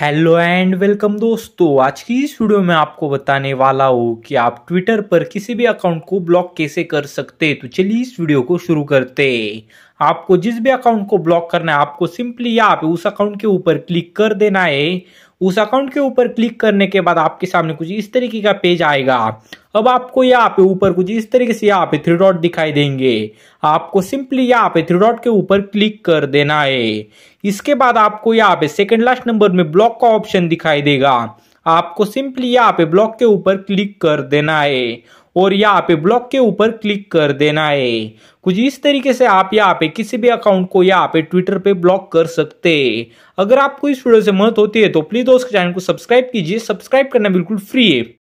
hello and welcome दोस्तों आज की इस वीडियो में आपको बताने वाला हूँ कि आप ट्विटर पर किसी भी अकाउंट को ब्लॉक कैसे कर सकते तो चलिए इस वीडियो को शुरू करते आपको जिस भी अकाउंट को ब्लॉक करना है आपको सिंपली यहाँ पे उस अकाउंट के ऊपर क्लिक कर देना है उस अकाउंट के ऊपर क्लिक करने के बाद आपके सामने कुछ इस तरीके का पेज आएगा अब आपको यहाँ पे ऊपर कुछ इस तरीके से यहाँ पे थ्री डॉट दिखाई देंगे आपको सिंपली यहाँ पे थ्री डॉट के ऊपर क्लिक कर देना है इसके बाद आपको यहाँ पे सेकेंड लास्ट नंबर में ब्लॉक का ऑप्शन दिखाई देगा आपको सिंपली यहाँ पे ब्लॉक के ऊपर क्लिक कर देना है और यहाँ पे ब्लॉक के ऊपर क्लिक कर देना है कुछ इस तरीके से आप यहाँ पे किसी भी अकाउंट को यहाँ पे ट्विटर पे ब्लॉक कर सकते अगर आपको इस वीडियो से मदद होती है तो प्लीज दोस्त चैनल को सब्सक्राइब कीजिए सब्सक्राइब करना बिल्कुल फ्री है